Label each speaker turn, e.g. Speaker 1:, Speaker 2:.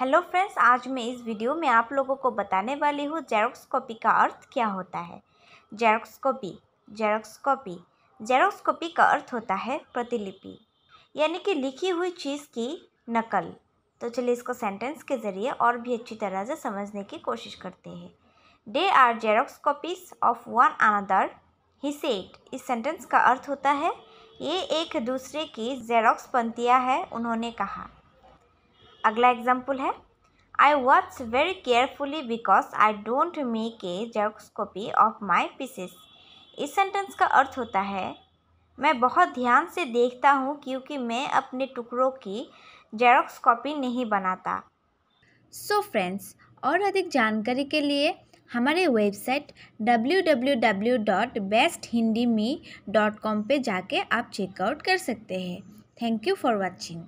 Speaker 1: hello friends आज मैं इस वीडियो में आप लोगों को बताने वाली हूँ जेरोक्सकोपी का अर्थ क्या होता है जेरोक्सकोपी जेरोक्सकोपी जेरोक्सकोपी का अर्थ होता है प्रतिलिपि यानी कि लिखी हुई चीज़ की नकल तो चलिए इसको सेंटेंस के ज़रिए और भी अच्छी तरह से समझने की कोशिश करते हैं they are xerox copies of one another ही सेट इस सेंटेंस का अर्थ होता है ये एक दूसरे की जेरोक्स पंक्तियाँ है उन्होंने कहा अगला एग्जाम्पल है I watch very carefully because I don't make a xerox copy of my pieces इस सेंटेंस का अर्थ होता है मैं बहुत ध्यान से देखता हूँ क्योंकि मैं अपने टुकड़ों की जेरोक्स कॉपी नहीं बनाता सो so फ्रेंड्स और अधिक जानकारी के लिए हमारे वेबसाइट
Speaker 2: www.besthindiMe.com पे जाके आप चेकआउट कर सकते हैं थैंक यू फॉर वाचिंग